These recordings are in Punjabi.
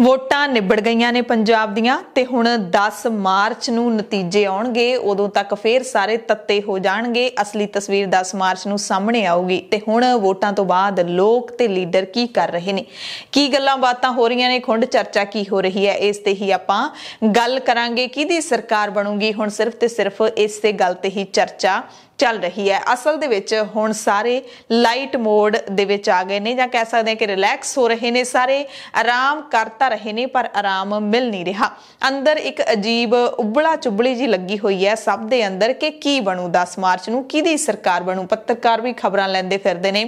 ਵੋਟਾਂ ਨਿਬੜ ਗਈਆਂ ਨੇ ਪੰਜਾਬ ਦੀਆਂ ਤੇ ਹੁਣ 10 ਮਾਰਚ ਨੂੰ ਨਤੀਜੇ ਆਉਣਗੇ ਉਦੋਂ ਤੱਕ ਫੇਰ ਸਾਰੇ ਤੱਤੇ ਹੋ ਜਾਣਗੇ ਅਸਲੀ ਤਸਵੀਰ 10 ਮਾਰਚ ਨੂੰ ਸਾਹਮਣੇ ਆਊਗੀ ਤੇ ਹੁਣ ਵੋਟਾਂ ਤੋਂ ਬਾਅਦ ਲੋਕ ਤੇ ਲੀਡਰ ਕੀ ਕਰ ਰਹੇ ਨੇ ਕੀ ਗੱਲਾਂ ਬਾਤਾਂ ਹੋ ਰਹੀਆਂ ਨੇ ਖੁੰਡ ਚਰਚਾ ਕੀ ਹੋ ਰਹੀ ਹੈ ਇਸ ਤੇ ਹੀ ਆਪਾਂ ਗੱਲ ਕਰਾਂਗੇ ਕਿਹਦੀ ਸਰਕਾਰ ਬਣੂਗੀ ਹੁਣ ਸਿਰਫ ਤੇ ਸਿਰਫ ਇਸੇ ਗੱਲ ਤੇ ਹੀ ਚਰਚਾ ਚੱਲ ਰਹੀ ਹੈ ਅਸਲ ਦੇ ਵਿੱਚ ਹੁਣ ਸਾਰੇ ਲਾਈਟ ਮੋਡ ਦੇ ਵਿੱਚ ਆ ਗਏ ਨੇ ਜਾਂ ਕਹਿ ਸਕਦੇ ਹਾਂ ਕਿ ਰਿਲੈਕਸ ਹੋ ਰਹੇ ਨੇ ਸਾਰੇ ਆਰਾਮ ਕਰਤਾ ਰਹੇ ਨੇ ਪਰ ਆਰਾਮ ਮਿਲ ਨਹੀਂ ਰਿਹਾ ਅੰਦਰ ਇੱਕ ਅਜੀਬ ਉਬਲਾ ਚੁਬਲੀ ਜੀ ਲੱਗੀ ਹੋਈ ਹੈ ਸਭ ਦੇ ਅੰਦਰ ਕਿ ਕੀ ਬਣੂ 10 ਮਾਰਚ ਨੂੰ ਕਿਹਦੀ ਸਰਕਾਰ ਬਣੂ ਪੱਤਰਕਾਰ ਵੀ ਖਬਰਾਂ ਲੈਂਦੇ ਫਿਰਦੇ ਨੇ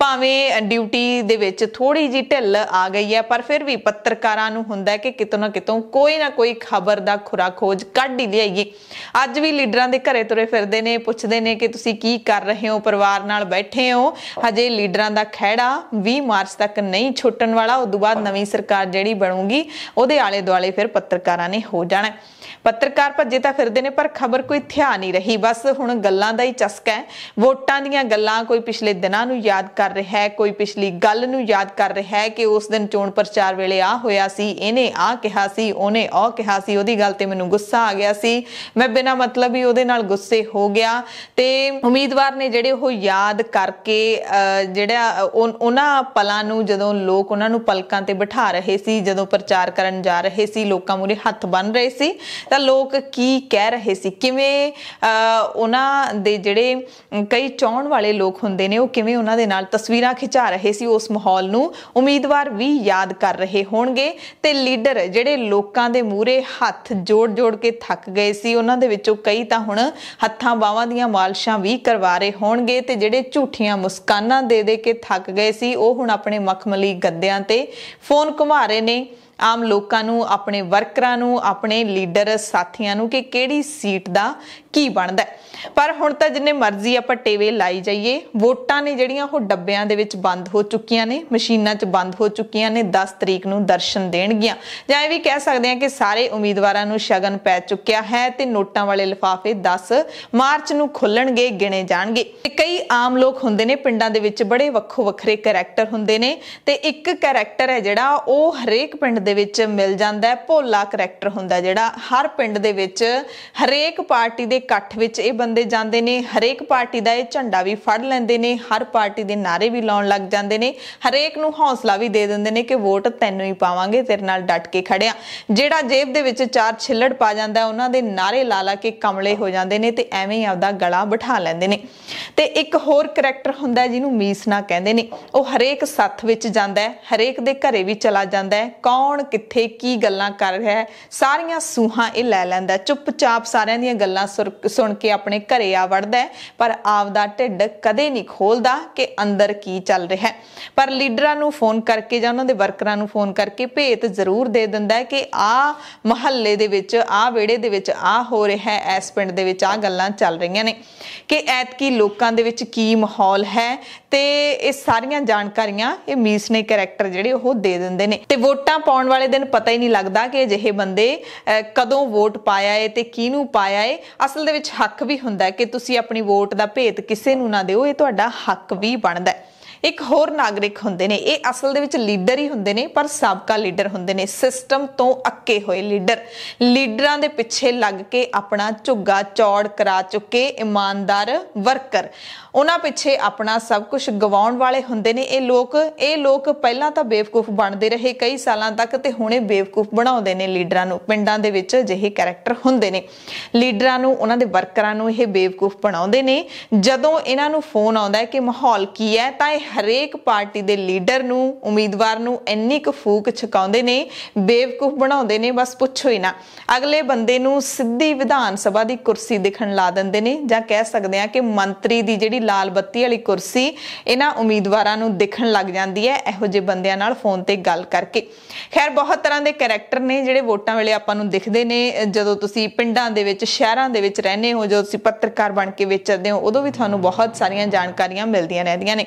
ਭਾਵੇਂ ਡਿਊਟੀ ਦੇ ਵਿੱਚ ਥੋੜੀ ਜੀ ਢਿੱਲ ਆ ਗਈ ਹੈ ਪਰ ਫਿਰ ਵੀ ਪੱਤਰਕਾਰਾਂ ਨੂੰ ਹੁੰਦਾ ਕਿ ਕਿਤੋਂ ਨਾ ਕਿਤੋਂ ਕੋਈ ਨਾ ਕੋਈ ਖਬਰ ਦਾ ਖੁਰਾ ਖੋਜ ਕੱਢ ਹੀ ਲਈਏ ਅੱਜ ਵੀ ਲੀਡਰਾਂ ਦੇ ਘਰੇ ਤੁਰੇ ਫਿਰਦੇ ਨੇ ਪੁੱਛਦੇ ਨੇ ਨੇ ਕਿ ਤੁਸੀਂ ਕੀ ਕਰ ਰਹੇ ਹੋ ਪਰਿਵਾਰ ਨਾਲ ਬੈਠੇ ਹੋ ਹਜੇ ਲੀਡਰਾਂ ਦਾ ਖਹਿੜਾ 20 ਮਾਰਚ ਤੱਕ ਨਹੀਂ ਛੁੱਟਣ ਵਾਲਾ ਉਸ ਤੋਂ ਬਾਅਦ ਨਵੀਂ ਸਰਕਾਰ ਜਿਹੜੀ ਬਣੂਗੀ ਉਹਦੇ ਆਲੇ ਦੁਆਲੇ ਫਿਰ ਪੱਤਰਕਾਰਾਂ ਨੇ ਹੋ ਜਾਣਾ ਪੱਤਰਕਾਰ ਭੱਜੇ ਤਾਂ ਫਿਰਦੇ ਨੇ ਪਰ ਖਬਰ ਕੋਈ ਥਿਆ ਨਹੀਂ ਰਹੀ ਬਸ ਹੁਣ ਗੱਲਾਂ ਦਾ ਹੀ ਚਸਕਾ ਹੈ ਵੋਟਾਂ ਦੀਆਂ ਗੱਲਾਂ ਕੋਈ ਪਿਛਲੇ ਦਿਨਾਂ ਨੂੰ ਯਾਦ ਕਰ ਰਿਹਾ ਹੈ ਕੋਈ ਪਿਛਲੀ ਗੱਲ ਨੂੰ ਯਾਦ ਕਰ ਰਿਹਾ ਹੈ ਕਿ ਉਸ ਦਿਨ ਚੋਣ ਪ੍ਰਚਾਰ ਵੇਲੇ ਆ ਹੋਇਆ ਸੀ ਇਹਨੇ ਆ ਕਿਹਾ ਸੀ ਉਹਨੇ ਉਹ ਕਿਹਾ ਸੀ ਉਹਦੀ ਗੱਲ ਤੇ ਮੈਨੂੰ ਗੁੱਸਾ ਆ ਗਿਆ ਸੀ ਮੈਂ ਬਿਨਾਂ ਮਤਲਬ ਹੀ ਉਹਦੇ ਨਾਲ ਗੁੱਸੇ ਹੋ ਗਿਆ ਤੇ ਉਮੀਦਵਾਰ ਨੇ ਜਿਹੜੇ ਉਹ ਯਾਦ ਕਰਕੇ ਜਿਹੜਾ ਉਹਨਾਂ ਪਲਾਂ ਨੂੰ ਜਦੋਂ ਲੋਕ ਉਹਨਾਂ ਨੂੰ ਪਲਕਾਂ ਤੇ ਬਿਠਾ ਰਹੇ ਸੀ ਜਦੋਂ ਪ੍ਰਚਾਰ ਕਰਨ ਜਾ ਰਹੇ ਸੀ ਲੋਕਾਂ ਮੂਰੇ ਹੱਥ ਬੰਨ ਰਹੇ ਸੀ ਤਾਂ ਲੋਕ ਕੀ ਕਹਿ ਰਹੇ ਸੀ ਕਿਵੇਂ ਉਹਨਾਂ ਦੇ ਜਿਹੜੇ ਕਈ ਚਾਹਣ ਵਾਲੇ ਲੋਕ ਹੁੰਦੇ ਨੇ ਉਹ ਕਿਵੇਂ ਉਹਨਾਂ ਦੇ ਨਾਲ ਤਸਵੀਰਾਂ ਖਿਚਾ ਰਹੇ ਸੀ ਉਸ ਮਾਹੌਲ ਨੂੰ ਉਮੀਦਵਾਰ ਵੀ ਯਾਦ ਕਰ ਰਹੇ ਹੋਣਗੇ ਤੇ ਲੀਡਰ ਜਿਹੜੇ ਲੋਕਾਂ ਦੇ ਮੂਰੇ ਹੱਥ ਜੋੜ-ਜੋੜ ਕੇ ਥੱਕ ਗਏ ਸੀ ਉਹਨਾਂ ਦੇ ਵਿੱਚੋਂ ਕਈ ਤਾਂ ਹੁਣ ਹੱਥਾਂ ਬਾਹਾਂ ਦੀਆਂ ਮਾਲ ਲਾਲਸ਼ਾਂ ਵੀ ਕਰਵਾ ਰਹੇ ਹੋਣਗੇ ਤੇ ਜਿਹੜੇ ਝੂਠੀਆਂ ਮੁਸਕਾਨਾਂ ਦੇ ਦੇ ਕੇ ਥੱਕ ਗਏ ਸੀ ਉਹ ਹੁਣ ਆਪਣੇ ਮਖਮਲੀ ਗੱਦਿਆਂ ਤੇ ਫੋਨ ਘੁਮਾ ਰਹੇ ਨੇ ਆਮ ਲੋਕਾਂ ਨੂੰ ਆਪਣੇ ਵਰਕਰਾਂ ਨੂੰ ਆਪਣੇ ਲੀਡਰ ਸਾਥੀਆਂ ਨੂੰ ਕਿ ਕਿਹੜੀ ਸੀਟ ਦਾ ਕੀ ਬਣਦਾ ਪਰ ਹੁਣ ਤਾਂ ਜਿੰਨੇ ਮਰਜ਼ੀ ਆਪਾਂ ਟੇਵੇ ਲਾਈ ਜਾਈਏ ਵੋਟਾਂ ਨੇ ਜਿਹੜੀਆਂ ਉਹ ਡੱਬਿਆਂ ਦੇ ਵਿੱਚ ਬੰਦ ਹੋ ਚੁੱਕੀਆਂ ਨੇ ਮਸ਼ੀਨਾਂ 'ਚ ਬੰਦ ਹੋ ਚੁੱਕੀਆਂ ਨੇ 10 ਤਰੀਕ ਨੂੰ ਦਰਸ਼ਨ ਦੇਣਗੀਆਂ ਜਾਂ ਇਹ ਵੀ ਕਹਿ ਸਕਦੇ ਹਾਂ ਕਿ ਸਾਰੇ ਉਮੀਦਵਾਰਾਂ ਨੂੰ ਸ਼ਗਨ ਪੈ ਚੁੱਕਿਆ ਹੈ ਤੇ ਨੋਟਾਂ ਵਾਲੇ ਲਿਫਾਫੇ 10 ਮਾਰਚ ਨੂੰ ਖੁੱਲਣਗੇ ਗਿਣੇ ਜਾਣਗੇ ਤੇ ਕਈ ਆਮ ਲੋਕ ਹੁੰਦੇ ਨੇ ਪਿੰਡਾਂ ਦੇ ਵਿੱਚ ਬੜੇ ਵੱਖੋ ਵੱਖਰੇ ਕੈਰੈਕਟਰ ਹੁੰਦੇ ਨੇ ਤੇ ਇੱਕ ਕੈਰੈਕਟਰ ਹੈ ਜਿਹੜਾ ਉਹ ਹਰੇਕ ਪਿੰਡ ਦੇ ਵਿੱਚ ਮਿਲ ਜਾਂਦਾ ਹੈ ਭੋਲਾ ਕੈਰੈਕਟਰ ਹੁੰਦਾ ਜਿਹੜਾ ਹਰ ਪਿੰਡ ਦੇ ਵਿੱਚ ਹਰੇਕ ਪਾਰਟੀ ਦੇ ਇਕੱਠ ਵਿੱਚ ਇਹ ਬੰਦੇ ਜਾਂਦੇ ਨੇ ਹਰੇਕ ਪਾਰਟੀ ਦਾ ਇਹ ਝੰਡਾ ਵੀ ਫੜ ਲੈਂਦੇ ਨੇ ਹਰ ਪਾਰਟੀ ਦੇ ਨਾਰੇ ਵੀ ਲਾਉਣ ਲੱਗ ਜਾਂਦੇ ਨੇ ਹਰੇਕ ਨੂੰ ਹੌਸਲਾ ਵੀ ਦੇ ਦਿੰਦੇ ਨੇ ਕਿ ਵੋਟ ਤੈਨੂੰ ਹੀ ਪਾਵਾਂਗੇ ਤੇਰੇ ਨਾਲ ਡਟ ਕੇ ਖੜਿਆ ਜਿਹੜਾ ਜੇਬ ਦੇ ਵਿੱਚ ਚਾਰ ਛਿੱਲੜ ਪਾ ਜਾਂਦਾ ਉਹਨਾਂ ਦੇ ਨਾਰੇ ਲਾ ਲਾ ਕੇ ਕਮਲੇ ਹੋ ਜਾਂਦੇ ਨੇ ਤੇ ਐਵੇਂ ਹੀ ਆਪਦਾ ਗਲਾ ਬਿਠਾ ਲੈਂਦੇ ਨੇ ਤੇ ਇੱਕ ਹੋਰ ਕੈਰੈਕਟਰ ਹੁੰਦਾ ਜਿਹਨੂੰ ਮੀਸਨਾ ਕਹਿੰਦੇ ਨੇ ਉਹ ਹਰੇਕ ਸੱਥ ਵਿੱਚ ਜਾਂਦਾ ਹਰੇਕ ਦੇ ਘਰੇ ਵੀ ਚਲਾ ਜਾਂਦਾ ਕੌਣ ਕਿੱਥੇ ਕੀ ਗੱਲਾਂ ਕਰ ਰਿਹਾ ਸਾਰੀਆਂ ਸੂਹਾਂ ਇਹ ਲੈ ਲੈਂਦਾ ਚੁੱਪਚਾਪ ਸਾਰਿਆਂ ਦੀਆਂ ਗੱਲਾਂ ਸੁਰ ਸੁਣ ਕੇ ਆਪਣੇ ਘਰੇ ਆ ਵੜਦਾ ਪਰ ਆਪਦਾ ਢਿੱਡ ਕਦੇ ਨਹੀਂ ਖੋਲਦਾ ਕਿ ਅੰਦਰ ਕੀ ਚੱਲ ਰਿਹਾ ਹੈ ਪਰ ਲੀਡਰਾਂ ਨੂੰ ਫੋਨ ਕਰਕੇ ਜਾਂ ਉਹਨਾਂ ਦੇ ਵਰਕਰਾਂ ਨੂੰ ਫੋਨ ਕਰਕੇ ਭੇਤ ਜ਼ਰੂਰ ਦੇ ਦਿੰਦਾ ਹੈ ਕਿ ਆ ਮਹੱਲੇ ਦੇ ਵਿੱਚ ਆ ਵਿੜੇ ਦੇ ਵਿੱਚ ਆ ਹੋ ਰਿਹਾ ਹੈ ਇਸ ਪਿੰਡ ਦੇ ਵਿੱਚ ਆ ਗੱਲਾਂ ਚੱਲ ਰਹੀਆਂ ਨੇ ਕਿ ਐਤਕੀ ਲੋਕਾਂ ਦੇ ਵਿੱਚ ਕੀ ਮਾਹੌਲ ਹੈ ਤੇ ਇਹ ਸਾਰੀਆਂ ਜਾਣਕਾਰੀਆਂ ਇਹ ਮੀਸ ਨੇ ਕੈਰੈਕਟਰ ਜਿਹੜੇ ਉਹ ਦੇ ਦਿੰਦੇ ਨੇ ਤੇ ਵੋਟਾਂ ਪਾਉਣ ਵਾਲੇ ਦਿਨ ਪਤਾ ਹੀ ਨਹੀਂ ਲੱਗਦਾ ਕਿ ਅਜਿਹੇ ਬੰਦੇ ਕਦੋਂ ਵੋਟ ਪਾਇਆ ਏ ਤੇ ਕਿਹਨੂੰ ਪਾਇਆ ਏ ਅਸਲ ਅਸਲ ਦੇ ਵਿੱਚ ਹੱਕ ਵੀ ਹੁੰਦਾ ਹੈ ਕਿ ਤੁਸੀਂ ਆਪਣੀ ਵੋਟ ਦਾ ਭੇਤ ਕਿਸੇ ਨੂੰ ਨਾ ਦਿਓ ਇਹ ਤੁਹਾਡਾ ਹੱਕ ਵੀ ਬਣਦਾ ਹੈ ਇੱਕ ਹੋਰ ਨਾਗਰਿਕ ਹੁੰਦੇ ਨੇ ਇਹ ਅਸਲ ਦੇ ਵਿੱਚ ਲੀਡਰ ਹੀ ਹੁੰਦੇ ਨੇ ਪਰ ਸਾਬਕਾ ਲੀਡਰ ਹੁੰਦੇ ਨੇ ਸਿਸਟਮ ਤੋਂ ਅੱਕੇ ਹੋਏ ਲੀਡਰ ਲੀਡਰਾਂ ਦੇ ਪਿੱਛੇ ਲੱਗ ਕੇ ਆਪਣਾ ਝੁੱਗਾ ਚੌੜ ਕਰਾ ਚੁੱਕੇ ਇਮਾਨਦਾਰ ਵਰਕਰ ਉਹਨਾਂ ਪਿੱਛੇ ਆਪਣਾ ਸਭ ਕੁਝ ਗਵਾਉਣ ਵਾਲੇ ਹੁੰਦੇ ਨੇ ਇਹ ਲੋਕ ਇਹ ਲੋਕ ਪਹਿਲਾਂ ਤਾਂ ਬੇਵਕੂਫ ਬਣਦੇ ਰਹੇ ਕਈ ਸਾਲਾਂ ਤੱਕ ਤੇ ਹੁਣੇ ਬੇਵਕੂਫ ਬਣਾਉਂਦੇ ਨੇ ਲੀਡਰਾਂ ਨੂੰ ਪਿੰਡਾਂ ਦੇ ਵਿੱਚ ਅਜਿਹੇ ਕੈਰੈਕਟਰ ਹੁੰਦੇ ਨੇ ਲੀਡਰਾਂ ਨੂੰ ਉਹਨਾਂ ਦੇ ਵਰਕਰਾਂ ਨੂੰ ਇਹ ਬੇਵਕੂਫ ਬਣਾਉਂਦੇ ਨੇ ਜਦੋਂ ਇਹਨਾਂ ਨੂੰ ਫੋਨ ਆਉਂਦਾ ਹੈ ਕਿ ਮਾਹੌਲ ਕੀ ਹੈ ਤਾਂ ਇਹ ਹਰੇਕ ਪਾਰਟੀ ਦੇ ਲੀਡਰ ਨੂੰ ਉਮੀਦਵਾਰ ਨੂੰ ਇੰਨੀ ਕੁ ਫੂਕ ਛਕਾਉਂਦੇ ਨੇ ਬੇਵਕੂਫ ਬਣਾਉਂਦੇ ਨੇ ਬਸ ਪੁੱਛੋ ਹੀ ਨਾ ਅਗਲੇ ਬੰਦੇ ਨੂੰ ਸਿੱਧੀ ਵਿਧਾਨ ਸਭਾ ਦੀ ਕੁਰਸੀ ਦਿਖਣ ਲਾ ਦਿੰਦੇ ਨੇ ਜਾਂ ਕਹਿ ਸਕਦੇ ਆ ਕਿ ਮੰਤਰੀ ਦੀ ਜਿਹੜੀ ਲਾਲ ਬੱਤੀ ਵਾਲੀ ਕੁਰਸੀ ਇਹਨਾਂ ਉਮੀਦਵਾਰਾਂ ਨੂੰ ਦਿਖਣ ਲੱਗ ਜਾਂਦੀ ਹੈ ਇਹੋ ਜਿਹੇ ਬੰਦਿਆਂ ਨਾਲ ਫੋਨ ਤੇ ਗੱਲ ਕਰਕੇ ਖੈਰ ਬਹੁਤ ਤਰ੍ਹਾਂ ਦੇ ਕੈਰੈਕਟਰ ਨੇ ਜਿਹੜੇ ਵੋਟਾਂ ਵੇਲੇ ਆਪਾਂ ਨੂੰ ਦਿਖਦੇ ਨੇ ਜਦੋਂ ਤੁਸੀਂ ਪਿੰਡਾਂ ਦੇ ਵਿੱਚ ਸ਼ਹਿਰਾਂ ਦੇ ਵਿੱਚ ਰਹਿੰਦੇ ਹੋ ਜਦੋਂ ਤੁਸੀਂ ਪੱਤਰਕਾਰ ਬਣ ਕੇ ਵਿਚਰਦੇ ਹੋ ਉਦੋਂ ਵੀ ਤੁਹਾਨੂੰ ਬਹੁਤ ਸਾਰੀਆਂ ਜਾਣਕਾਰੀਆਂ ਮਿਲਦੀਆਂ ਰਹਿੰਦੀਆਂ ਨੇ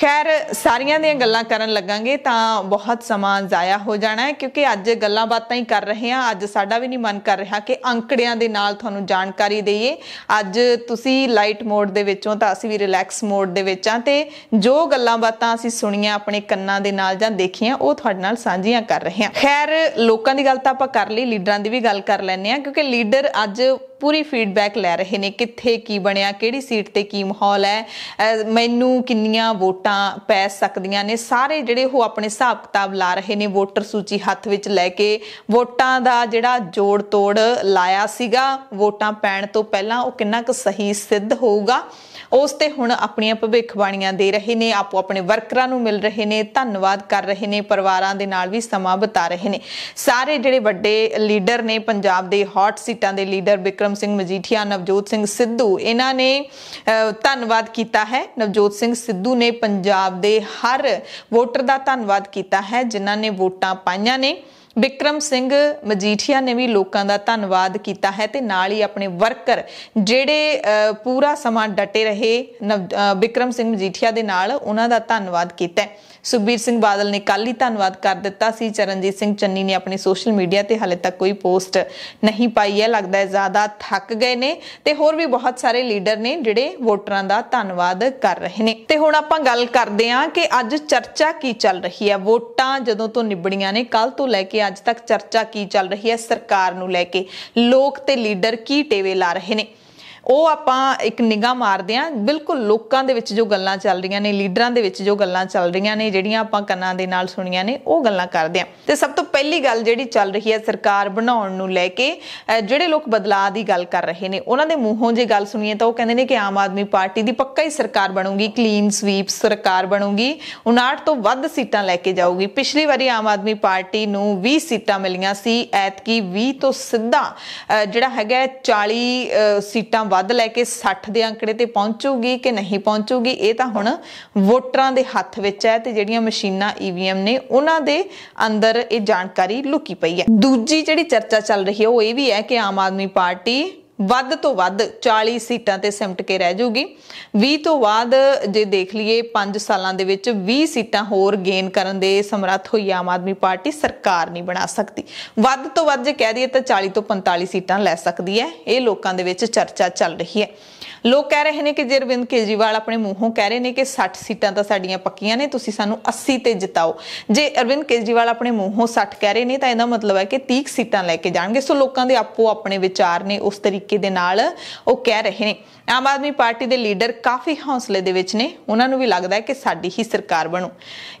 ਖੈਰ ਸਾਰੀਆਂ ਦੀਆਂ ਗੱਲਾਂ ਕਰਨ ਲੱਗਾਂਗੇ ਤਾਂ ਬਹੁਤ ਸਮਾਂ ਜ਼ਾਇਆ ਹੋ ਜਾਣਾ ਹੈ ਕਿਉਂਕਿ ਅੱਜ ਗੱਲਾਂ ਬਾਤਾਂ ਹੀ ਕਰ ਰਹੇ ਹਾਂ ਅੱਜ ਸਾਡਾ ਵੀ ਨਹੀਂ ਮਨ ਕਰ ਰਿਹਾ ਕਿ ਅੰਕੜਿਆਂ ਦੇ ਨਾਲ ਤੁਹਾਨੂੰ ਜਾਣਕਾਰੀ ਦਈਏ ਅੱਜ ਤੁਸੀਂ ਲਾਈਟ ਮੋਡ ਦੇ ਵਿੱਚੋਂ ਤਾਂ ਅਸੀਂ ਵੀ ਰਿਲੈਕਸ ਮੋਡ ਦੇ ਵਿੱਚ ਆ ਤੇ ਜੋ ਗੱਲਾਂ ਬਾਤਾਂ ਅਸੀਂ ਸੁਣੀਆਂ ਆਪਣੇ ਕੰਨਾਂ ਦੇ ਨਾਲ ਜਾਂ ਦੇਖੀਆਂ ਉਹ ਤੁਹਾਡੇ ਨਾਲ ਸਾਂਝੀਆਂ ਕਰ ਰਹੇ ਹਾਂ ਖੈਰ ਲੋਕਾਂ ਦੀ ਗੱਲ ਤਾਂ ਆਪਾਂ ਕਰ ਲਈ ਲੀਡਰਾਂ ਦੀ ਵੀ ਗੱਲ ਕਰ ਲੈਣੇ ਆ ਕਿਉਂਕਿ ਲੀਡਰ ਅੱਜ ਪੂਰੀ ਫੀਡਬੈਕ ਲੈ ਰਹੇ ਨੇ ਕਿੱਥੇ ਕੀ ਬਣਿਆ ਕਿਹੜੀ ਸੀਟ ਤੇ ਕੀ ਮਾਹੌਲ ਹੈ ਮੈਨੂੰ ਕਿੰਨੀਆਂ ਵੋਟਾਂ ਪੈ ਸਕਦੀਆਂ ਨੇ ਸਾਰੇ ਜਿਹੜੇ ਉਹ ਆਪਣੇ ਹਿਸਾਬ ਕਿਤਾਬ ਲਾ ਰਹੇ ਨੇ ਵੋਟਰ ਸੂਚੀ ਹੱਥ ਵਿੱਚ ਲੈ ਕੇ ਵੋਟਾਂ ਦਾ ਜਿਹੜਾ ਜੋੜ ਤੋੜ ਲਾਇਆ ਸੀਗਾ ਵੋਟਾਂ ਪੈਣ ਤੋਂ ਪਹਿਲਾਂ ਉਹ ਕਿੰਨਾ ਕੁ ਸਹੀ ਸਿੱਧ ਹੋਊਗਾ ਉਸ ਤੇ ਹੁਣ ਆਪਣੀਆਂ ਭਵਿੱਖਬਾਣੀਆਂ ਦੇ ਰਹੇ ਨੇ ਆਪੋ ਆਪਣੇ ਵਰਕਰਾਂ ਨੂੰ ਮਿਲ ਰਹੇ ਨੇ ਧੰਨਵਾਦ ਕਰ ਰਹੇ ਨੇ ਪਰਿਵਾਰਾਂ ਦੇ ਨਾਲ ਵੀ ਸਮਾਂ ਬਿਤਾ ਰਹੇ ਨੇ ਸਾਰੇ ਜਿਹੜੇ ਵੱਡੇ ਲੀਡਰ ਨੇ ਪੰਜਾਬ ਦੇ ਹੌਟ ਸੀਟਾਂ ਦੇ ਲੀਡਰ ਵਿਕਰਮ ਸਿੰਘ ਮਜੀਠੀਆ ਨਵਜੋਤ ਸਿੰਘ ਸਿੱਧੂ ਇਹਨਾਂ ਨੇ ਧੰਨਵਾਦ ਕੀਤਾ ਹੈ ਨਵਜੋਤ ਸਿੰਘ ਸਿੱਧੂ ਨੇ ਪੰਜਾਬ ਦੇ ਹਰ ਵੋਟਰ ਦਾ ਧੰਨਵਾਦ ਕੀਤਾ ਹੈ ਜਿਨ੍ਹਾਂ ਨੇ ਵੋਟਾਂ ਪਾਈਆਂ ਨੇ ਵਿਕਰਮ ਸਿੰਘ ਮਜੀਠੀਆ ਨੇ ਵੀ ਲੋਕਾਂ ਦਾ ਧੰਨਵਾਦ ਕੀਤਾ ਹੈ ਤੇ ਨਾਲ ਹੀ ਆਪਣੇ ਵਰਕਰ ਜਿਹੜੇ ਪੂਰਾ ਸਮਾਂ ਡਟੇ ਰਹੇ ਵਿਕਰਮ ਸਿੰਘ ਮਜੀਠੀਆ ਦੇ ਨਾਲ ਉਹਨਾਂ ਦਾ ਧੰਨਵਾਦ ਕੀਤਾ ਸੁਬੀਰ ਸਿੰਘ ਬਾਦਲ ਨੇ ਕੱਲ ਹੀ ਧੰਨਵਾਦ ਕਰ ਦਿੱਤਾ ਸੀ ਚਰਨਜੀਤ ਸਿੰਘ ਚੰਨੀ ਨੇ ਆਪਣੇ ਸੋਸ਼ਲ ਮੀਡੀਆ ਤੇ ਹਾਲੇ ਤੱਕ ਕੋਈ ਪੋਸਟ ਨਹੀਂ ਪਾਈ ਹੈ ਲੱਗਦਾ ਹੈ ਜ਼ਿਆਦਾ ਥੱਕ ਗਏ ਨੇ ਤੇ ਹੋਰ ਵੀ ਬਹੁਤ ਸਾਰੇ ਲੀਡਰ ਨੇ ਜਿਹੜੇ ਵੋਟਰਾਂ ਦਾ ਧੰਨਵਾਦ ਕਰ ਰਹੇ ਨੇ ਤੇ ਹੁਣ ਆਪਾਂ ਗੱਲ ਕਰਦੇ ਹਾਂ ਕਿ ਅੱਜ ਚਰਚਾ ਕੀ ਚੱਲ ਰਹੀ ਹੈ ਵੋਟਾਂ ਜਦੋਂ ਤੋਂ ਨਿਬੜੀਆਂ ਨੇ ਕੱਲ ਤੋਂ ਲੈ ਕੇ ਕੇ ਅੱਜ ਤੱਕ ਚਰਚਾ ਕੀ ਚੱਲ ਰਹੀ ਹੈ ਸਰਕਾਰ ਨੂੰ ਲੈ ਕੇ ਲੋਕ ਤੇ ਲੀਡਰ ਕੀ ਟੇਵੇ ਲਾ ਰਹੇ ਨੇ ਉਹ ਆਪਾਂ ਇੱਕ ਨਿਗਾਹ ਮਾਰਦੇ ਆ ਬਿਲਕੁਲ ਲੋਕਾਂ ਦੇ ਵਿੱਚ ਜੋ ਗੱਲਾਂ ਚੱਲ ਰਹੀਆਂ ਨੇ ਲੀਡਰਾਂ ਦੇ ਵਿੱਚ ਜੋ ਗੱਲਾਂ ਚੱਲ ਰਹੀਆਂ ਨੇ ਜਿਹੜੀਆਂ ਆਪਾਂ ਕੰਨਾਂ ਦੇ ਨਾਲ ਸੁਣੀਆਂ ਨੇ ਉਹ ਗੱਲਾਂ ਕਰਦੇ ਆ ਤੇ ਸਭ ਤੋਂ ਪਹਿਲੀ ਗੱਲ ਜਿਹੜੀ ਚੱਲ ਰਹੀ ਹੈ ਸਰਕਾਰ ਬਣਾਉਣ ਨੂੰ ਲੈ ਕੇ ਜਿਹੜੇ ਲੋਕ ਬਦਲਾਅ ਦੀ ਗੱਲ ਕਰ ਰਹੇ ਨੇ ਉਹਨਾਂ ਦੇ ਮੂੰਹੋਂ ਜੇ ਗੱਲ ਸੁਣੀਏ ਤਾਂ ਉਹ ਕਹਿੰਦੇ ਨੇ ਕਿ ਆਮ ਆਦਮੀ ਪਾਰਟੀ ਦੀ ਪੱਕਾ ਹੀ ਸਰਕਾਰ ਬਣੂਗੀ ਕਲੀਨ ਸਵੀਪ ਸਰਕਾਰ ਬਣੂਗੀ 59 ਤੋਂ ਵੱਧ ਸੀਟਾਂ ਲੈ ਕੇ ਜਾਊਗੀ ਪਿਛਲੀ ਵਾਰੀ ਆਮ ਆਦਮੀ ਪਾਰਟੀ ਨੂੰ 20 ਸੀਟਾਂ ਮਿਲੀਆਂ ਸੀ ਐਤਕੀ 20 ਤੋਂ ਸਿੱਧਾ ਜਿਹੜਾ ਹੈਗਾ 40 ਸੀਟਾਂ ਵੱਧ ਲੈ ਕੇ 60 ਦੇ ਅੰਕੜੇ ਤੇ ਪਹੁੰਚੂਗੀ ਕਿ ਨਹੀਂ ਪਹੁੰਚੂਗੀ ਇਹ ਤਾਂ ਹੁਣ ਵੋਟਰਾਂ ਦੇ ਹੱਥ ਵਿੱਚ ਹੈ ਤੇ ਜਿਹੜੀਆਂ ਮਸ਼ੀਨਾਂ ਈਵੀਐਮ ਨੇ ਉਹਨਾਂ ਦੇ ਅੰਦਰ ਇਹ ਜਾਣਕਾਰੀ ਲੁਕੀ ਪਈ ਹੈ ਦੂਜੀ ਜਿਹੜੀ ਚਰਚਾ ਚੱਲ ਰਹੀ ਹੈ ਉਹ ਇਹ ਵੀ ਹੈ ਕਿ ਆਮ ਆਦਮੀ ਪਾਰਟੀ ਵੱਧ ਤੋਂ ਵੱਧ 40 ਸੀਟਾਂ ਤੇ ਸਿਮਟ ਕੇ ਰਹਿ ਜਾਊਗੀ 20 ਤੋਂ ਬਾਅਦ ਜੇ ਦੇਖ ਲਈਏ 5 ਸਾਲਾਂ ਦੇ ਵਿੱਚ 20 ਸੀਟਾਂ ਹੋਰ ਗੇਨ ਕਰਨ ਦੇ ਸਮਰੱਥ ਹੋਈ ਆਮ ਆਦਮੀ ਪਾਰਟੀ ਸਰਕਾਰ ਨਹੀਂ ਬਣਾ ਸਕਦੀ ਵੱਧ ਤੋਂ ਵੱਧ ਜੇ ਕਹਿ ਦਈਏ ਤਾਂ 40 ਤੋਂ 45 ਸੀਟਾਂ ਲੈ ਸਕਦੀ ਹੈ ਇਹ ਲੋਕਾਂ ਦੇ ਵਿੱਚ ਚਰਚਾ ਚੱਲ ਰਹੀ ਹੈ ਲੋਕ ਕਹਿ ਰਹੇ ਨੇ ਕਿ ਜੇ ਰਵਿੰਦ ਕੇਜਰੀਵਾਲ ਆਪਣੇ ਮੂੰਹੋਂ ਕਹਿ ਰਹੇ ਨੇ ਕਿ 60 ਸੀਟਾਂ ਤਾਂ ਸਾਡੀਆਂ ਪੱਕੀਆਂ ਨੇ ਤੁਸੀਂ ਸਾਨੂੰ 80 ਤੇ ਜਿਤਾਓ ਜੇ ਅਰਵਿੰਦ ਕੇਜਰੀਵਾਲ ਆਪਣੇ ਮੂੰਹੋਂ 60 ਕਹਿ ਰਹੇ ਨੇ ਤਾਂ ਇਹਦਾ ਮਤਲਬ ਹੈ ਕਿ 30 ਸੀਟਾਂ ਲੈ ਕੇ ਜਾਣਗੇ ਸੋ ਲੋਕਾਂ ਦੇ ਆਪੋ ਆਪਣੇ ਵਿਚਾਰ ਨੇ ਉਸ ਤਰੀਕੇ ਦੇ ਨਾਲ ਉਹ ਕਹਿ ਰਹੇ ਨੇ ਆਮ ਆਦਮੀ ਪਾਰਟੀ ਦੇ ਲੀਡਰ ਕਾਫੀ ਹੌਸਲੇ ਦੇ ਵਿੱਚ ਨੇ ਉਹਨਾਂ ਨੂੰ ਵੀ ਲੱਗਦਾ ਹੈ ਕਿ ਸਾਡੀ ਹੀ ਸਰਕਾਰ ਬਣੂ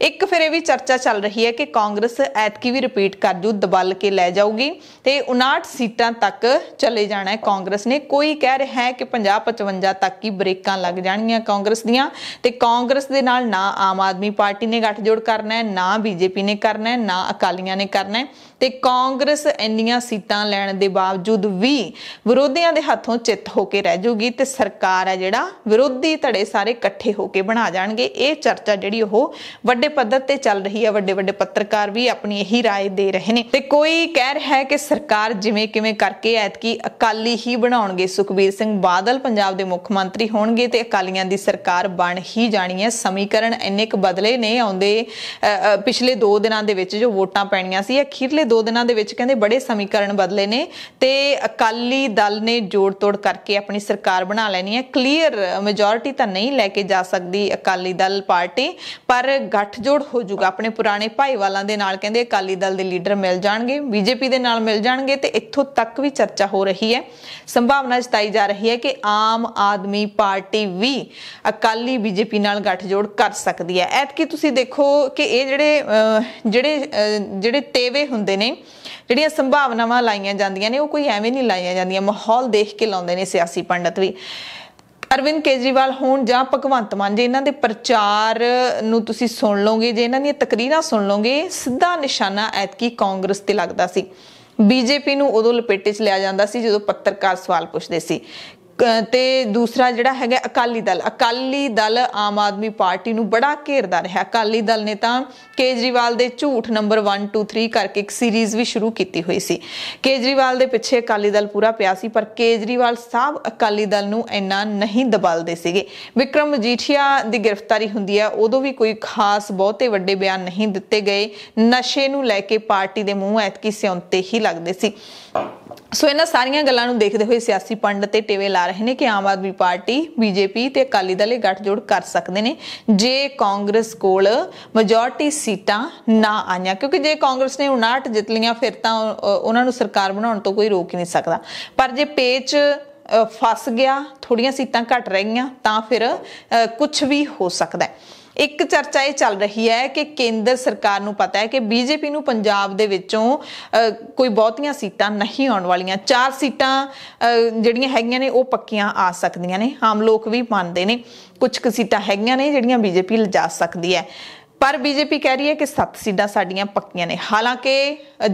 ਇੱਕ ਫਿਰ ਇਹ ਵੀ ਚਰਚਾ ਚੱਲ ਰਹੀ ਹੈ ਕਿ ਕਾਂਗਰਸ ਐਤਕੀ ਵੀ ਰਿਪੀਟ ਕਰ ਜੂ ਦਬਲ ਕੇ ਲੈ ਜਾਊਗੀ ਤੇ 59 ਸੀਟਾਂ ਤੱਕ ਚਲੇ ਜਾਣਾ ਹੈ ਕਾਂਗਰਸ ਨੇ ਕੋਈ ਕਹਿ ਰਿਹਾ ਹੈ ਕਿ 50 55 52 ਤੱਕ ਕੀ ਬ੍ਰੇਕਾਂ ਲੱਗ ਜਾਣਗੀਆਂ ਕਾਂਗਰਸ ਦੀਆਂ ਤੇ ਕਾਂਗਰਸ ਦੇ ਨਾਲ ਨਾ ਆਮ ਆਦਮੀ ਪਾਰਟੀ ਨੇ ਗੱਠਜੋੜ ਕਰਨਾ ਹੈ ਨਾ ਬੀਜੇਪੀ ਨੇ ਕਰਨਾ ਹੈ ਨਾ ਅਕਾਲੀਆਂ ਨੇ ਕਰਨਾ ਹੈ ਤੇ ਕਾਂਗਰਸ ਇੰਨੀਆਂ ਸੀਟਾਂ ਲੈਣ ਦੇ ਬਾਵਜੂਦ ਵੀ ਵਿਰੋਧੀਆਂ ਦੇ ਹੱਥੋਂ ਚਿੱਤ ਹੋ ਕੇ ਰਹਿ ਜੂਗੀ ਤੇ ਸਰਕਾਰ ਹੈ ਜਿਹੜਾ ਵਿਰੋਧੀ ਧੜੇ ਸਾਰੇ ਇਕੱਠੇ ਹੋ ਕੇ ਬਣਾ ਜਾਣਗੇ ਇਹ ਚਰਚਾ ਜਿਹੜੀ ਉਹ ਵੱਡੇ ਪੱਧਰ ਤੇ ਚੱਲ ਰਹੀ ਹੈ ਵੱਡੇ ਵੱਡੇ ਪੱਤਰਕਾਰ ਵੀ ਆਪਣੀ ਇਹੀ رائے ਦੇ ਰਹੇ ਨੇ ਤੇ ਕੋਈ ਕਹਿ ਰਿਹਾ ਹੈ ਕਿ ਸਰਕਾਰ ਜਿਵੇਂ ਕਿਵੇਂ ਕਰਕੇ ਐਤਕੀ ਅਕਾਲੀ ਹੀ ਬਣਾਉਣਗੇ ਸੁਖਬੀਰ ਸਿੰਘ ਬਾਦਲ ਪੰਜਾਬ ਦੇ ਮੁੱਖ ਮੰਤਰੀ ਹੋਣਗੇ ਤੇ ਅਕਾਲੀਆਂ ਦੀ ਸਰਕਾਰ ਬਣ ਹੀ ਜਾਣੀ ਹੈ ਸਮੀਕਰਨ ਇੰਨੇ ਕ ਬਦਲੇ ਨੇ ਆਉਂਦੇ ਪਿਛਲੇ 2 ਦਿਨਾਂ ਦੇ ਵਿੱਚ ਜੋ ਵੋਟਾਂ ਪੈਣੀਆਂ ਸੀ ਅਖੀਰਲੇ ਦੋ ਦਿਨਾਂ ਦੇ ਵਿੱਚ ਕਹਿੰਦੇ ਬੜੇ ਸਮੀਕਰਨ ਬਦਲੇ ਨੇ ਤੇ ਅਕਾਲੀ ਦਲ ਨੇ ਜੋੜ ਤੋੜ ਕਰਕੇ ਆਪਣੀ ਸਰਕਾਰ ਬਣਾ ਲੈਣੀ ਹੈ ਕਲੀਅਰ ਮੈਜੋਰਿਟੀ ਤਾਂ ਨਹੀਂ ਲੈ ਕੇ ਜਾ ਸਕਦੀ ਅਕਾਲੀ ਦਲ ਪਾਰਟੀ ਪਰ ਗੱਠਜੋੜ ਹੋ ਜਾਊਗਾ ਆਪਣੇ ਪੁਰਾਣੇ ਭਾਈਵਾਲਾਂ ਦੇ ਨਾਲ ਕਹਿੰਦੇ ਅਕਾਲੀ ਦਲ ਦੇ ਲੀਡਰ ਮਿਲ ਜਾਣਗੇ ਬੀਜੇਪੀ ਦੇ ਨਾਲ ਮਿਲ ਜਾਣਗੇ ਤੇ ਇੱਥੋਂ ਤੱਕ ਵੀ ਚਰਚਾ ਹੋ ਰਹੀ ਹੈ ਸੰਭਾਵਨਾ ਜਤਾਈ ਜਾ ਰਹੀ ਹੈ ਕਿ ਆਮ ਆਦਮੀ ਪਾਰਟੀ ਵੀ ਅਕਾਲੀ ਬੀਜੇਪੀ ਨਾਲ ਗੱਠਜੋੜ ਕਰ ਸਕਦੀ ਹੈ ਐਤਕੀ ਤੁਸੀਂ ਦੇਖੋ ਕਿ ਇਹ ਜਿਹੜੇ ਜਿਹੜੇ ਜਿਹੜੇ ਤੇਵੇ ਹੁੰਦੇ ਹੁੰਦੇ ਨੇ ਜਿਹੜੀਆਂ ਸੰਭਾਵਨਾਵਾਂ ਲਾਈਆਂ ਜਾਂਦੀਆਂ ਨੇ ਉਹ ਕੋਈ ਐਵੇਂ ਨਹੀਂ ਲਾਈਆਂ ਜਾਂਦੀਆਂ ਮਾਹੌਲ ਦੇਖ ਕੇ ਲਾਉਂਦੇ ਨੇ ਸਿਆਸੀ ਪੰਡਤ ਵੀ ਅਰਵਿੰਦ ਕੇਜਰੀਵਾਲ ਹੋਣ ਜਾਂ ਭਗਵੰਤ ਮਾਨ ਜੀ ਇਹਨਾਂ ਦੇ ਪ੍ਰਚਾਰ ਨੂੰ ਤੁਸੀਂ ਸੁਣ ਲਓਗੇ ਜੇ ਇਹਨਾਂ ਦੀਆਂ ਤਕਰੀਰਾਂ ਸੁਣ ਲਓਗੇ ਸਿੱਧਾ ਨਿਸ਼ਾਨਾ ਐਤਕੀ ਕਾਂਗਰਸ ਤੇ ਲੱਗਦਾ ਸੀ ਬੀਜੇਪੀ ਨੂੰ ਉਦੋਂ ਲਪੇਟੇ 'ਚ ਲਿਆ ਜਾਂਦਾ ਸੀ ਜਦੋਂ ਪੱਤਰਕਾਰ ਸਵਾਲ ਪੁੱਛਦੇ ਸੀ ਤੇ ਦੂਸਰਾ ਜਿਹੜਾ ਹੈਗਾ ਅਕਾਲੀ ਦਲ ਅਕਾਲੀ ਦਲ ਆਮ ਆਦਮੀ ਪਾਰਟੀ ਨੂੰ ਬੜਾ ਘੇਰਦਾ ਰਿਹਾ ਅਕਾਲੀ ਦਲ ਨੇ ਤਾਂ ਕੇਜਰੀਵਾਲ ਦੇ ਝੂਠ ਨੰਬਰ 1 2 3 ਕਰਕੇ ਇੱਕ ਸੀਰੀਜ਼ ਵੀ ਸ਼ੁਰੂ ਕੀਤੀ ਹੋਈ ਸੀ ਕੇਜਰੀਵਾਲ ਦੇ ਪਿੱਛੇ ਅਕਾਲੀ ਦਲ ਪੂਰਾ ਪਿਆ ਸੀ ਪਰ ਕੇਜਰੀਵਾਲ ਸਾਹਿਬ ਅਕਾਲੀ ਦਲ ਨੂੰ ਇੰਨਾ ਨਹੀਂ ਦਬਾਲਦੇ ਸੀਗੇ ਵਿਕਰਮ ਮਜੀਠੀਆ ਦੀ ਗ੍ਰਿਫਤਾਰੀ ਹੁੰਦੀ ਹੈ ਉਦੋਂ ਵੀ ਕੋਈ ਖਾਸ ਬਹੁਤੇ ਵੱਡੇ ਬਿਆਨ ਨਹੀਂ ਦਿੱਤੇ ਗਏ ਨਸ਼ੇ ਨੂੰ ਲੈ ਕੇ ਪਾਰਟੀ ਦੇ ਮੂੰਹ ਐਤਕੀ ਸਿਉਂਤੇ ਹੀ ਲੱਗਦੇ ਸੀ ਸੋ ਇਹਨਾਂ ਸਾਰੀਆਂ ਗੱਲਾਂ ਨੂੰ ਦੇਖਦੇ ਹੋਏ ਸਿਆਸੀ ਪੰਡਤ ਤੇ ਟੇਵੇ ਲਾ ਰਹੇ ਨੇ ਕਿ ਆਮ ਆਦਮੀ ਪਾਰਟੀ ਬੀਜੇਪੀ ਤੇ ਅਕਾਲੀ ਦਲ ਇਹ ਗੱਠਜੋੜ ਕਰ ਸਕਦੇ ਨੇ ਜੇ ਕਾਂਗਰਸ ਕੋਲ ਮੈਜੋਰਟੀ ਸੀਟਾਂ ਨਾ ਆਈਆਂ ਕਿਉਂਕਿ ਜੇ ਕਾਂਗਰਸ ਨੇ 59 ਜਿੱਤ ਲੀਆਂ ਫਿਰ ਤਾਂ ਉਹਨਾਂ ਨੂੰ ਸਰਕਾਰ ਬਣਾਉਣ ਤੋਂ ਕੋਈ ਰੋਕ ਹੀ ਨਹੀਂ ਸਕਦਾ ਪਰ ਜੇ ਪੇਚ ਫਸ ਗਿਆ ਥੋੜੀਆਂ ਸੀਟਾਂ ਘਟ ਰਹੀਆਂ ਤਾਂ ਫਿਰ ਕੁਝ ਵੀ ਹੋ ਸਕਦਾ ਹੈ ਇੱਕ ਚਰਚਾ ਇਹ ਚੱਲ ਰਹੀ ਹੈ ਕਿ ਕੇਂਦਰ ਸਰਕਾਰ ਨੂੰ ਪਤਾ ਹੈ ਕਿ ਬੀਜੇਪੀ ਨੂੰ ਪੰਜਾਬ ਦੇ ਵਿੱਚੋਂ ਕੋਈ ਬਹੁਤੀਆਂ ਸੀਟਾਂ ਨਹੀਂ ਆਉਣ ਵਾਲੀਆਂ ਚਾਰ ਸੀਟਾਂ ਜਿਹੜੀਆਂ ਹੈਗੀਆਂ ਨੇ ਉਹ ਪੱਕੀਆਂ ਆ ਸਕਦੀਆਂ ਨੇ ਆਮ ਲੋਕ ਵੀ ਮੰਨਦੇ ਨੇ ਕੁਝ ਕੁ ਸੀਟਾਂ ਹੈਗੀਆਂ ਨੇ ਜਿਹੜੀਆਂ ਬੀਜੇਪੀ ਲਿਜਾ ਸਕਦੀ ਹੈ ਪਰ ਬੀਜੇਪੀ ਕਹਿ ਰਹੀ ਹੈ ਕਿ ਸੱਤ ਸੀਟਾਂ ਸਾਡੀਆਂ ਪੱਕੀਆਂ ਨੇ ਹਾਲਾਂਕਿ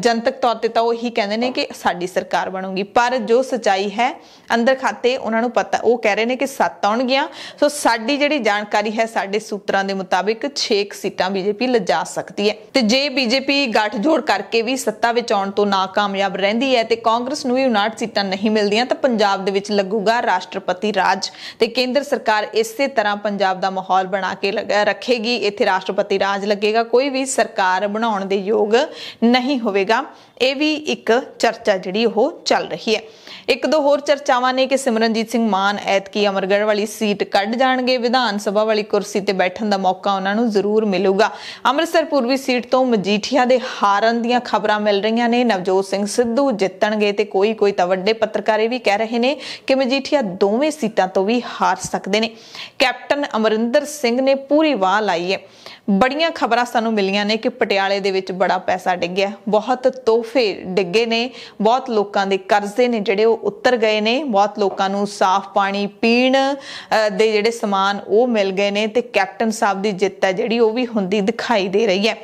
ਜਨਤਕ ਤੌਰ ਤੇ ਤਾਂ ਉਹ ਹੀ ਕਹਿੰਦੇ ਨੇ ਕਿ ਸਾਡੀ ਸਰਕਾਰ ਬਣੂਗੀ ਪਰ ਜੋ ਸਚਾਈ ਹੈ ਅੰਦਰ ਖਾਤੇ ਉਹਨਾਂ ਨੂੰ ਪਤਾ ਉਹ ਕਹਿ ਰਹੇ ਨੇ ਕਿ ਸੱਤ ਆਉਣਗੀਆਂ ਸੋ ਸਾਡੀ ਜਿਹੜੀ ਜਾਣਕਾਰੀ ਹੈ ਸਾਡੇ ਸੂਤਰਾਂ ਦੇ ਮੁਤਾਬਿਕ 6 ਸੀਟਾਂ ਬੀਜੇਪੀ ਲਿਜਾ ਸਕਦੀ ਹੈ ਤੇ ਜੇ ਬੀਜੇਪੀ ਗੱਠਜੋੜ ਕਰਕੇ ਵੀ ਸੱਤਾ ਵਿੱਚ ਆਉਣ ਤੋਂ ਨਾਕਾਮਯਾਬ ਰਹਿੰਦੀ ਹੈ ਤੇ ਕਾਂਗਰਸ ਨੂੰ ਵੀ 59 ਸੀਟਾਂ ਨਹੀਂ ਮਿਲਦੀਆਂ ਤਾਂ ਪੰਜਾਬ ਦੇ ਵਿੱਚ ਲੱਗੂਗਾ ਰਾਸ਼ਟਰਪਤੀ ਰਾਜ ਤੇ ਕੇਂਦਰ ਸਰਕਾਰ ਇਸੇ ਤਰ੍ਹਾਂ ਪੰਜਾਬ ਦਾ ਮਾਹੌਲ ਬਣਾ ਕੇ ਰੱਖੇਗੀ ਇੱਥੇ ਰਾਸ਼ਟਰਪਤੀ ਕੋਈ ਰਾਜ ਲੱਗੇਗਾ ਕੋਈ ਵੀ ਸਰਕਾਰ ਬਣਾਉਣ ਦੇ ਯੋਗ ਨਹੀਂ ਹੋਵੇਗਾ ਇਹ ਵੀ ਇੱਕ ਚਰਚਾ ਜਿਹੜੀ ਉਹ ਚੱਲ ਰਹੀ ਹੈ ਇੱਕ ਦੋ ਹੋਰ ਚਰਚਾਵਾਂ ਨੇ ਕਿ ਸਿਮਰਨਜੀਤ ਸਿੰਘ ਮਾਨ ਐਤਕੀ ਅਮਰਗੜ ਵਾਲੀ ਸੀਟ ਕੱਢ ਜਾਣਗੇ ਵਿਧਾਨ ਸਭਾ ਵਾਲੀ ਕੁਰਸੀ ਤੇ ਬੈਠਣ ਦਾ ਮੌਕਾ ਉਹਨਾਂ ਨੂੰ ਜ਼ਰੂਰ ਮਿਲੂਗਾ ਅੰਮ੍ਰਿਤਸਰ ਪੂਰਬੀ ਸੀਟ ਤੋਂ ਮਜੀਠੀਆ ਦੇ ਹਾਰਨ ਦੀਆਂ ਖਬਰਾਂ ਮਿਲ ਰਹੀਆਂ ਨੇ ਨਵਜੋਤ ਸਿੰਘ ਸਿੱਧੂ ਜਿੱਤਣਗੇ ਤੇ ਕੋਈ ਕੋਈ ਤਾਂ ਵੱਡੇ ਪੱਤਰਕਾਰ ਵੀ ਕਹਿ ਰਹੇ ਨੇ ਕਿ ਮਜੀਠੀਆ ਦੋਵੇਂ ਸੀਟਾਂ ਤੋਂ ਵੀ ਹਾਰ ਸਕਦੇ ਨੇ ਕੈਪਟਨ ਅਮਰਿੰਦਰ ਸਿੰਘ ਨੇ ਪੂਰੀ ਵਾਹ ਲਾਈ ਹੈ ਬੜੀਆਂ ਖਬਰਾਂ ਸਾਨੂੰ ਮਿਲੀਆਂ ਨੇ ਕਿ ਪਟਿਆਲੇ ਦੇ ਵਿੱਚ ਬੜਾ ਪੈਸਾ ਡਿੱਗਿਆ ਬਹੁਤ ਤੋਹਫੇ ਡਿੱਗੇ ਨੇ ਬਹੁਤ ਲੋਕਾਂ ਦੇ ਕਰਜ਼ੇ ਨੇ ਜਿਹੜੇ ਉਹ ਉੱਤਰ ਗਏ ਨੇ ਬਹੁਤ ਲੋਕਾਂ ਨੂੰ ਸਾਫ਼ ਪਾਣੀ ਪੀਣ ਦੇ ਜਿਹੜੇ ਸਮਾਨ ਉਹ ਮਿਲ ਗਏ ਨੇ ਤੇ ਕੈਪਟਨ ਸਾਹਿਬ ਦੀ ਜਿੱਤ ਹੈ ਜਿਹੜੀ ਉਹ ਵੀ ਹੁੰਦੀ ਦਿਖਾਈ ਦੇ ਰਹੀ ਹੈ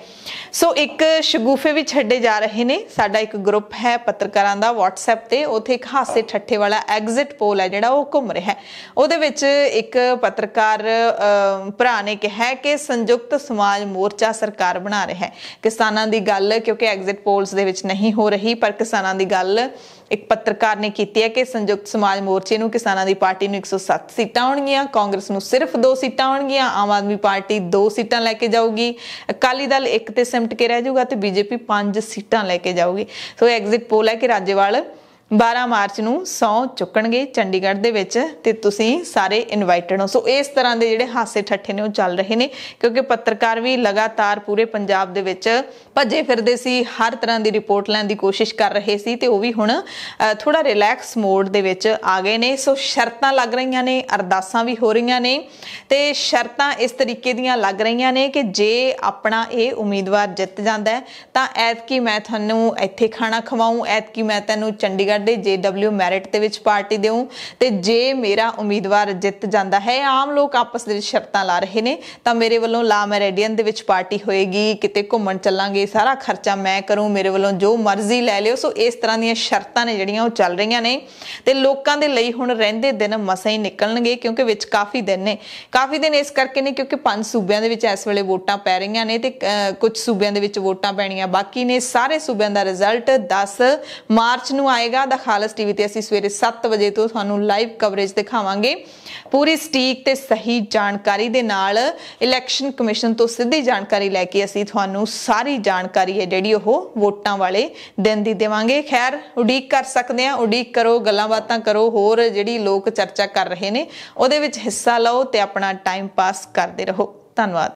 ਸੋ ਇੱਕ ਸ਼ਗੂਫੇ ਵੀ ਛੱਡੇ ਜਾ ਰਹੇ ਨੇ ਸਾਡਾ ਇੱਕ ਗਰੁੱਪ ਹੈ ਪੱਤਰਕਾਰਾਂ ਦਾ WhatsApp ਤੇ ਉੱਥੇ ਇੱਕ ਹਾਸੇ ਠੱਠੇ ਵਾਲਾ ਐਗਜ਼ਿਟ ਪੋਲ ਹੈ ਜਿਹੜਾ ਉਹ ਘੁੰਮ ਰਿਹਾ ਹੈ ਉਹਦੇ ਵਿੱਚ ਇੱਕ ਪੱਤਰਕਾਰ ਭਰਾ ਨੇ ਕਿਹਾ ਕਿ ਸੰਯੁਕਤ ਸਮਾਜ ਮੋਰਚਾ ਸਰਕਾਰ ਬਣਾ ਰਿਹਾ ਹੈ ਕਿਸਾਨਾਂ ਦੀ ਗੱਲ ਕਿਉਂਕਿ ਐਗਜ਼ਿਟ ਪੋਲਸ ਦੇ ਵਿੱਚ ਨਹੀਂ ਹੋ ਰਹੀ ਪਰ ਕਿਸਾਨਾਂ ਦੀ ਗੱਲ ਇੱਕ ਪੱਤਰਕਾਰ ਨੇ ਕੀਤੀ ਹੈ ਕਿ ਸੰਯੁਕਤ ਸਮਾਜ ਮੋਰਚੇ ਨੂੰ ਕਿਸਾਨਾਂ ਦੀ ਪਾਰਟੀ ਨੂੰ 107 ਸੀਟਾਂ ਆਉਣਗੀਆਂ ਕਾਂਗਰਸ ਨੂੰ ਸਿਰਫ 2 ਸੀਟਾਂ ਆਉਣਗੀਆਂ ਆਮ ਆਦਮੀ ਪਾਰਟੀ 2 ਸੀਟਾਂ ਲੈ ਕੇ ਜਾਊਗੀ ਅਕਾਲੀ ਦਲ ਇੱਕ ਤੇ ਸਿਮਟ ਕੇ ਰਹਿ ਜਾਊਗਾ ਤੇ ਬੀਜੇਪੀ 5 ਸੀਟਾਂ ਲੈ ਕੇ ਜਾਊਗੀ ਸੋ ਐਗਜ਼ਿਟ ਪੋਲ ਹੈ ਕਿ ਰਾਜੇਵਾਲ 12 ਮਾਰਚ ਨੂੰ ਸੌ ਚੁੱਕਣਗੇ ਚੰਡੀਗੜ੍ਹ ਦੇ ਵਿੱਚ ਤੇ ਤੁਸੀਂ ਸਾਰੇ ਇਨਵਾਈਟਡ ਹੋ ਸੋ ਇਸ ਤਰ੍ਹਾਂ ਦੇ ਜਿਹੜੇ ਹਾਸੇ ਠੱਠੇ ਨੇ ਉਹ ਚੱਲ ਰਹੇ ਨੇ ਕਿਉਂਕਿ ਪੱਤਰਕਾਰ ਵੀ ਲਗਾਤਾਰ ਪੂਰੇ ਪੰਜਾਬ ਦੇ ਵਿੱਚ ਭੱਜੇ ਫਿਰਦੇ ਸੀ ਹਰ ਤਰ੍ਹਾਂ ਦੀ ਰਿਪੋਰਟ ਲੈਣ ਦੀ ਕੋਸ਼ਿਸ਼ ਕਰ ਰਹੇ ਸੀ ਤੇ ਉਹ ਵੀ ਹੁਣ ਥੋੜਾ ਰਿਲੈਕਸ ਮੋਡ ਦੇ ਵਿੱਚ ਆ ਗਏ ਨੇ ਸੋ ਸ਼ਰਤਾਂ ਲੱਗ ਰਹੀਆਂ ਨੇ ਅਰਦਾਸਾਂ ਵੀ ਹੋ ਰਹੀਆਂ ਨੇ ਤੇ ਸ਼ਰਤਾਂ ਇਸ ਤਰੀਕੇ ਦੀਆਂ ਲੱਗ ਰਹੀਆਂ ਨੇ ਕਿ ਜੇ ਆਪਣਾ ਇਹ ਉਮੀਦਵਾਰ ਜਿੱਤ ਜਾਂਦਾ ਤਾਂ ਐਤਕੀ ਮੈਂ ਤੁਹਾਨੂੰ ਇੱਥੇ ਖਾਣਾ ਖਵਾਉਂ ਐਤਕੀ ਮੈਂ ਤੈਨੂੰ ਚੰਡੀਗੜ੍ਹ ਚੰਡੀਗੜ੍ਹ ਦੇ JW ਮੈਰਿਟ ਦੇ ਵਿੱਚ ਪਾਰਟੀ ਦੇਉ ਤੇ ਜੇ ਮੇਰਾ ਉਮੀਦਵਾਰ ਜਿੱਤ ਜਾਂਦਾ ਹੈ ਆਮ ਲੋਕ ਆਪਸ ਦੇ ਵਿੱਚ ਸ਼ਰਤਾਂ ਲਾ ਰਹੇ ਨੇ ਤਾਂ ਮੇਰੇ ਵੱਲੋਂ ਲਾ ਮੈਰੇਡੀਅਨ ਦੇ ਵਿੱਚ ਪਾਰਟੀ ਹੋਏਗੀ ਕਿਤੇ ਘੁੰਮਣ ਚੱਲਾਂਗੇ ਸਾਰਾ ਖਰਚਾ ਮੈਂ ਕਰੂੰ ਮੇਰੇ ਵੱਲੋਂ ਜੋ ਮਰਜ਼ੀ ਲੈ ਲਿਓ ਸੋ ਇਸ ਤਰ੍ਹਾਂ ਦੀਆਂ ਸ਼ਰਤਾਂ ਨੇ ਜਿਹੜੀਆਂ ਉਹ ਚੱਲ ਰਹੀਆਂ ਨੇ ਤੇ ਲੋਕਾਂ ਦੇ ਲਈ ਹੁਣ ਰਹਿੰਦੇ ਦਿਨ ਮਸਾਂ ਹੀ ਨਿਕਲਣਗੇ ਕਿਉਂਕਿ ਵਿੱਚ ਕਾਫੀ ਦਿਨ ਨੇ ਕਾਫੀ ਦਿਨ ਇਸ ਕਰਕੇ ਨੇ ਕਿਉਂਕਿ ਪੰਜ ਸੂਬਿਆਂ ਦੇ ਵਿੱਚ ਇਸ ਵੇਲੇ ਵੋਟਾਂ ਪੈ ਰਹੀਆਂ ਨੇ ਤੇ ਕੁਝ ਸੂਬਿਆਂ ਦੇ ਵਿੱਚ ਵੋਟਾਂ ਪੈਣੀਆਂ ਬਾਕੀ ਨੇ ਸਾਰੇ ਸੂਬਿਆਂ ਦਾ ਰਿਜ਼ਲਟ 10 ਮਾਰਚ ਨੂੰ ਆਏਗਾ ਪੰਜਾਬ ਦਾ ਖਾਲਸ ਟੀਵੀ ਤੇ ਅਸੀਂ ਸਵੇਰੇ 7 ਵਜੇ ਤੋਂ ਤੁਹਾਨੂੰ ਲਾਈਵ ਕਵਰੇਜ ਦਿਖਾਵਾਂਗੇ ਪੂਰੀ ਸਟੀਕ ਤੇ ਸਹੀ ਜਾਣਕਾਰੀ ਦੇ ਨਾਲ ਇਲੈਕਸ਼ਨ ਕਮਿਸ਼ਨ ਤੋਂ ਸਿੱਧੀ ਜਾਣਕਾਰੀ ਲੈ ਕੇ ਅਸੀਂ ਤੁਹਾਨੂੰ ਸਾਰੀ ਜਾਣਕਾਰੀ ਹੈ ਜਿਹੜੀ ਉਹ ਵੋਟਾਂ ਵਾਲੇ ਦਿਨ ਦੀ ਦੇਵਾਂਗੇ ਖੈਰ ਉਡੀਕ ਕਰ ਸਕਦੇ ਆ ਉਡੀਕ ਕਰੋ ਗੱਲਾਂ ਬਾਤਾਂ ਕਰੋ ਹੋਰ ਜਿਹੜੀ ਲੋਕ ਚਰਚਾ ਕਰ ਰਹੇ ਨੇ ਉਹਦੇ ਵਿੱਚ ਹਿੱਸਾ ਲਓ ਤੇ ਆਪਣਾ ਟਾਈਮ ਪਾਸ ਕਰਦੇ ਰਹੋ ਧੰਨਵਾਦ